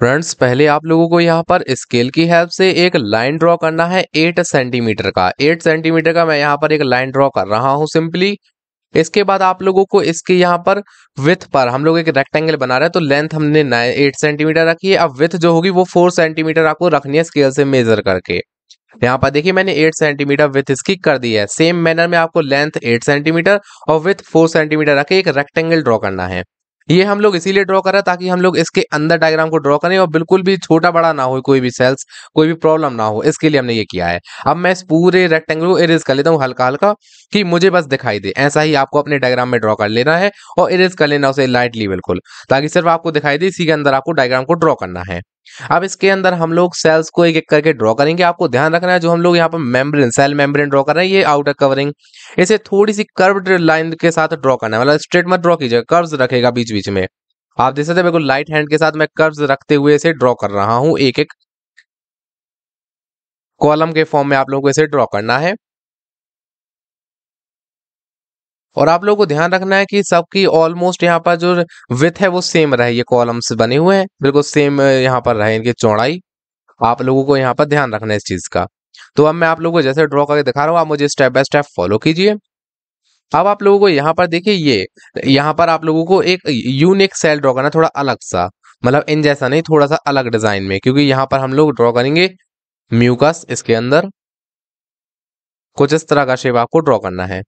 friends पहले आप लोगों को यहाँ पर स्केल की हेल्प से एक लाइन ड्रॉ करना है एट सेंटीमीटर का एट सेंटीमीटर का मैं यहाँ पर एक लाइन ड्रॉ कर रहा हूँ सिंपली इसके बाद आप लोगों को इसके यहाँ पर विथ पर हम लोग एक रेक्टेंगल बना रहे हैं तो लेंथ हमने एट सेंटीमीटर रखी है अब विथ जो होगी वो फोर सेंटीमीटर आपको रखनी है स्केल से मेजर करके यहाँ पर देखिए मैंने 8 सेंटीमीटर विथ इसकी कर दी है सेम मैनर में आपको लेंथ 8 सेंटीमीटर और विथ 4 सेंटीमीटर रखे एक रेक्टेंगल ड्रॉ करना है ये हम लोग इसीलिए ड्रॉ कर रहे हैं ताकि हम लोग इसके अंदर डायग्राम को ड्रॉ करें और बिल्कुल भी छोटा बड़ा ना हो कोई भी सेल्स कोई भी प्रॉब्लम ना हो इसके लिए हमने ये किया है अब मैं इस पूरे रेक्टेंगल को इरेज कर लेता हूँ हल्का हल्का कि मुझे बस दिखाई दे ऐसा ही आपको अपने डायग्राम में ड्रॉ कर लेना है और इरेज कर लेना उसे लाइटली बिल्कुल ताकि सिर्फ आपको दिखाई दे इसी के अंदर आपको डायग्राम को ड्रॉ करना है अब इसके अंदर हम लोग सेल्स को एक एक करके ड्रॉ करेंगे आपको ध्यान रखना है जो हम लोग यहाँ पर मेम्ब्रेन सेल मेम्ब्रेन ड्रॉ कर रहे हैं ये आउटर कवरिंग इसे थोड़ी सी कर्व्ड लाइन के साथ ड्रॉ करना है मतलब स्ट्रेट मत ड्रॉ कीजिएगा कर्व्स रखेगा बीच बीच में आप देख सकते बिल्कुल लाइट हैंड के साथ मैं कर्व रखते हुए इसे ड्रॉ कर रहा हूँ एक एक कॉलम के फॉर्म में आप लोगों को इसे ड्रॉ करना है और आप लोगों को ध्यान रखना है कि सबकी ऑलमोस्ट यहाँ पर जो विथ है वो सेम रहे ये कॉलम्स बने हुए हैं बिल्कुल सेम यहाँ पर रहे इनकी चौड़ाई आप लोगों को यहाँ पर ध्यान रखना है इस चीज का तो अब मैं आप लोगों को जैसे ड्रॉ करके दिखा रहा हूँ आप मुझे स्टेप बाय स्टेप फॉलो कीजिए अब आप लोगों को यहाँ पर देखिए ये यहाँ पर आप लोगों को एक यूनिक सेल ड्रॉ करना थोड़ा अलग सा मतलब इन जैसा नहीं थोड़ा सा अलग डिजाइन में क्योंकि यहाँ पर हम लोग ड्रॉ करेंगे म्यूकस इसके अंदर कुछ इस तरह का शेप आपको ड्रॉ करना है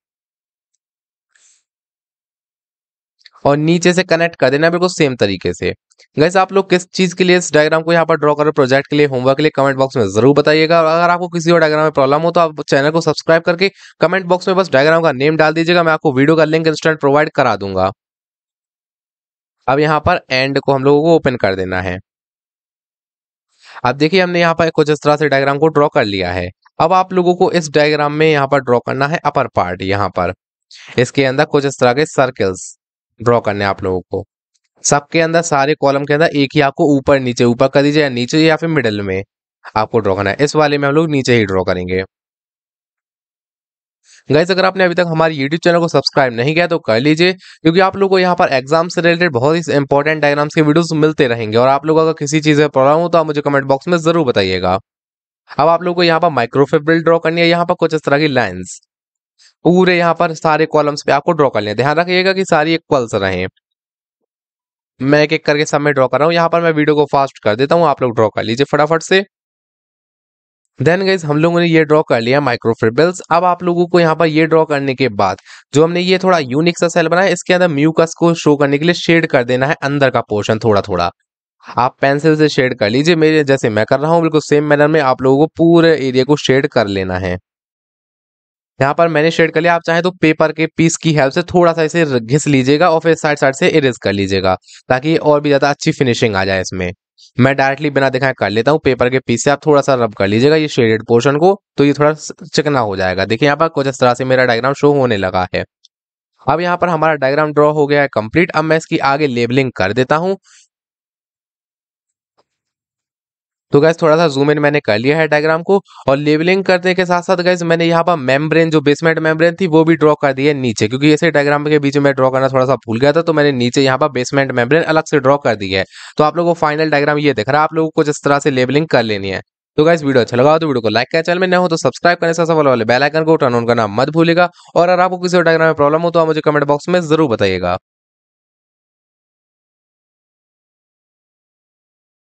और नीचे से कनेक्ट कर देना बिल्कुल सेम तरीके से गैस आप लोग किस चीज़ के लिए इस डायग्राम को यहाँ पर ड्रॉ करो प्रोजेक्ट के लिए होमवर्क के लिए कमेंट बॉक्स में जरूर बताइएगा और अगर आपको किसी और डायग्राम में प्रॉब्लम हो तो आप चैनल को सब्सक्राइब करके कमेंट बॉक्स में बस डायग्राम का नेम डाल दीजिएगा मैं आपको वीडियो का लिंक इंस्टेंट प्रोवाइड करा दूंगा अब यहाँ पर एंड को हम लोगों को ओपन कर देना है अब देखिए हमने यहाँ पर कुछ इस तरह से डायग्राम को ड्रॉ कर लिया है अब आप लोगों को इस डायग्राम में यहाँ पर ड्रॉ करना है अपर पार्ट यहाँ पर इसके अंदर कुछ इस तरह के सर्कल्स ड्रॉ करना है आप लोगों को सबके अंदर सारे कॉलम के अंदर एक ही आपको ऊपर नीचे ऊपर कर दीजिए या नीचे या फिर मिडल में आपको ड्रॉ करना है इस वाले में हम लोग नीचे ही ड्रॉ करेंगे गाइज अगर आपने अभी तक हमारे YouTube चैनल को सब्सक्राइब नहीं किया तो कर लीजिए क्योंकि आप लोगों को यहाँ पर एग्जाम से रिलेटेड बहुत ही इंपॉर्टेंट डायग्राम्स के वीडियोस मिलते रहेंगे और आप लोग अगर किसी चीज़ में प्रॉब्लम हो तो आप मुझे कमेंट बॉक्स में जरूर बताइएगा अब आप लोगों को यहाँ पर माइक्रोफेब्रिल ड्रॉ करनी है यहाँ पर कुछ इस तरह की लाइन्स पूरे यहाँ पर सारे कॉलम्स पे आपको ड्रॉ कर लेना ध्यान रखिएगा कि सारी इक्वल्स रहे मैं एक एक करके सब में ड्रॉ कर रहा हूँ यहाँ पर मैं वीडियो को फास्ट कर देता हूँ आप लोग ड्रॉ कर लीजिए फटाफट से देन गाइज हम लोगों ने ये ड्रॉ कर लिया माइक्रोफिबल्स अब आप लोगों को यहाँ पर ये ड्रॉ करने के बाद जो हमने ये थोड़ा यूनिक सा सेल बनाया इसके अंदर म्यूकस को शो करने के लिए शेड कर देना है अंदर का पोर्शन थोड़ा थोड़ा आप पेंसिल से शेड कर लीजिए मेरे जैसे मैं कर रहा हूँ बिल्कुल सेम मैनर में आप लोगों को पूरे एरिया को शेड कर लेना है यहाँ पर मैंने शेड कर लिया आप चाहे तो पेपर के पीस की हेल्प से थोड़ा सा इसे घिस लीजिएगा और फिर साइड साइड से इरेज कर लीजिएगा ताकि और भी ज्यादा अच्छी फिनिशिंग आ जाए इसमें मैं डायरेक्टली बिना दिखाए कर लेता हूँ पेपर के पीस से आप थोड़ा सा रब कर लीजिएगा ये शेडेड पोर्शन को तो ये थोड़ा चिकना हो जाएगा देखिए यहाँ पर कुछ इस तरह से मेरा डायग्राम शो होने लगा है अब यहाँ पर हमारा डायग्राम ड्रॉ हो गया है कंप्लीट अब मैं इसकी आगे लेबलिंग कर देता हूँ तो गैस थोड़ा सा जूम इन मैंने कर लिया है डायग्राम को और लेवलिंग करने के साथ साथ गैस मैंने यहाँ पर मेम्ब्रेन जो बेसमेंट मेम्ब्रेन थी वो भी ड्रॉ कर दी है नीचे क्योंकि ऐसे डायग्राम के बीच में ड्रॉ करना थोड़ा सा भूल गया था तो मैंने नीचे यहाँ पर बेसमेंट मेम्ब्रेन अलग से ड्रॉ कर दी है तो आप लोगों को फाइनल डायग्राम ये दिख रहा है आप लोगों को जिस तरह से लेवलिंग कर लेनी है तो गाइस वीडियो अच्छा लगा तो वीडियो को लाइक करें चैनल में न हो तो सब्सक्राइब करने से सफल वाले बेल आइकन को टर्न ऑन करना मत भूलेगा और अगर आपको किसी डायग्राम में प्रॉब्लम हो तो आप मुझे कमेंट बॉक्स में जरूर बताइएगा